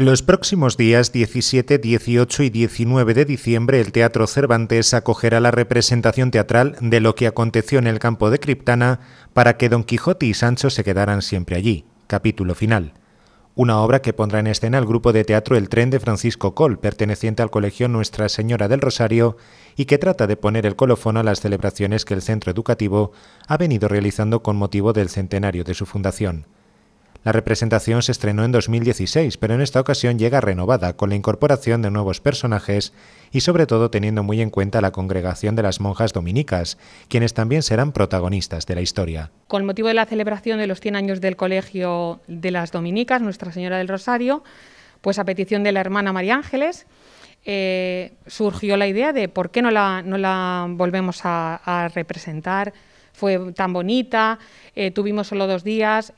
Los próximos días 17, 18 y 19 de diciembre el Teatro Cervantes acogerá la representación teatral de lo que aconteció en el campo de Criptana para que Don Quijote y Sancho se quedaran siempre allí, capítulo final. Una obra que pondrá en escena el grupo de teatro El tren de Francisco Coll, perteneciente al colegio Nuestra Señora del Rosario, y que trata de poner el colofón a las celebraciones que el centro educativo ha venido realizando con motivo del centenario de su fundación. La representación se estrenó en 2016, pero en esta ocasión llega renovada con la incorporación de nuevos personajes y sobre todo teniendo muy en cuenta la congregación de las monjas dominicas, quienes también serán protagonistas de la historia. Con motivo de la celebración de los 100 años del Colegio de las Dominicas, Nuestra Señora del Rosario, pues a petición de la hermana María Ángeles, eh, surgió la idea de por qué no la, volvemos a, representar. Fue tan bonita, eh, tuvimos solo dos días.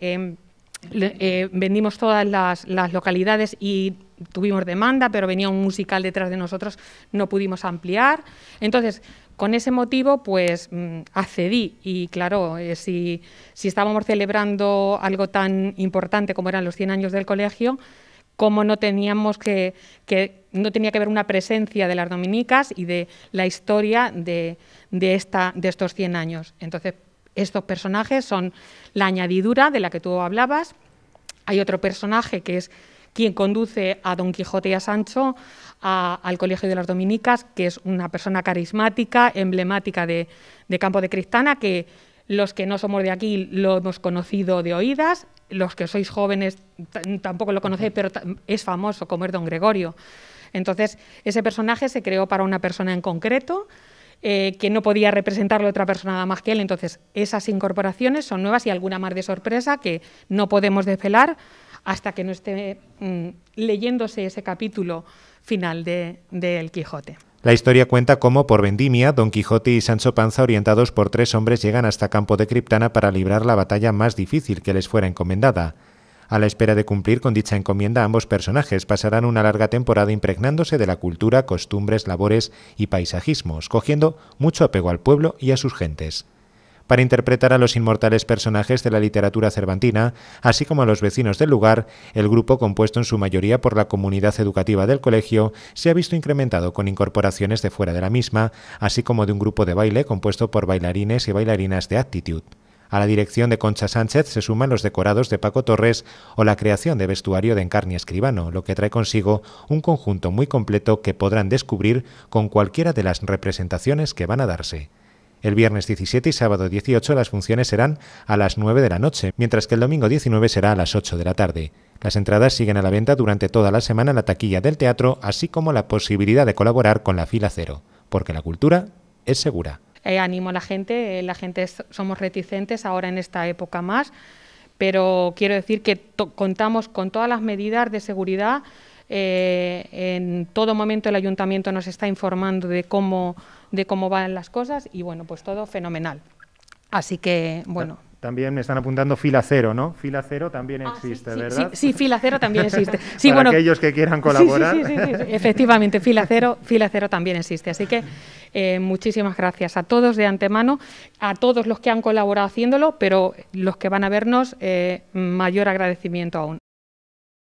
Eh, vendimos todas las, localidades y tuvimos demanda, pero venía un musical detrás de nosotros, no pudimos ampliar. Entonces, con ese motivo, pues mm, accedí y claro, eh, si, estábamos celebrando algo tan importante como eran los 100 años del colegio, como no teníamos que, que no tenía que ver una presencia de las dominicas y de la historia de, esta, de estos 100 años. Entonces, estos personajes son la añadidura de la que tú hablabas. Hay otro personaje que es quien conduce a Don Quijote y a Sancho al Colegio de las Dominicas, que es una persona carismática, emblemática de, de Campo de Cristana, que los que no somos de aquí lo hemos conocido de oídas, los que sois jóvenes tampoco lo conocéis, pero es famoso como es Don Gregorio. Entonces, ese personaje se creó para una persona en concreto, eh, que no podía representarle otra persona nada más que él. Entonces, esas incorporaciones son nuevas y alguna más de sorpresa que no podemos desvelar hasta que no esté mm, leyéndose ese capítulo final de, de El Quijote. La historia cuenta cómo, por vendimia, Don Quijote y Sancho Panza, orientados por tres hombres, llegan hasta Campo de Criptana para librar la batalla más difícil que les fuera encomendada. A la espera de cumplir con dicha encomienda, ambos personajes pasarán una larga temporada impregnándose de la cultura, costumbres, labores y paisajismos, cogiendo mucho apego al pueblo y a sus gentes. Para interpretar a los inmortales personajes de la literatura cervantina, así como a los vecinos del lugar, el grupo, compuesto en su mayoría por la comunidad educativa del colegio, se ha visto incrementado con incorporaciones de fuera de la misma, así como de un grupo de baile compuesto por bailarines y bailarinas de actitud. A la dirección de Concha Sánchez se suman los decorados de Paco Torres o la creación de vestuario de Encarni Escribano, lo que trae consigo un conjunto muy completo que podrán descubrir con cualquiera de las representaciones que van a darse. El viernes 17 y sábado 18 las funciones serán a las 9 de la noche, mientras que el domingo 19 será a las 8 de la tarde. Las entradas siguen a la venta durante toda la semana en la taquilla del teatro, así como la posibilidad de colaborar con la fila cero, porque la cultura es segura. Eh, animo a la gente, eh, la gente somos reticentes ahora en esta época más, pero quiero decir que contamos con todas las medidas de seguridad. Eh, en todo momento el ayuntamiento nos está informando de cómo, de cómo van las cosas y bueno, pues todo fenomenal. Así que, bueno. También me están apuntando fila cero, ¿no? Fila cero también ah, existe, ¿verdad? Sí, fila cero también existe. Para aquellos que quieran colaborar. Sí, sí, efectivamente, fila cero, fila también existe. Así que eh, muchísimas gracias a todos de antemano, a todos los que han colaborado haciéndolo, pero los que van a vernos, eh, mayor agradecimiento aún.